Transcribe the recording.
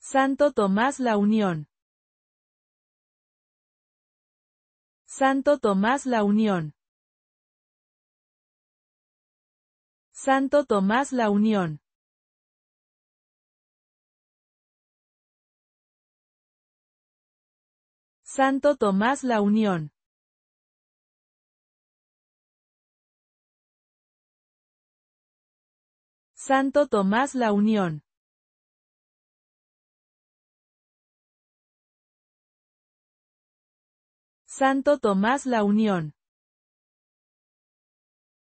Santo Tomás La Unión. Santo Tomás La Unión. Santo Tomás La Unión. Santo Tomás La Unión. Santo Tomás La Unión. Santo Tomás La Unión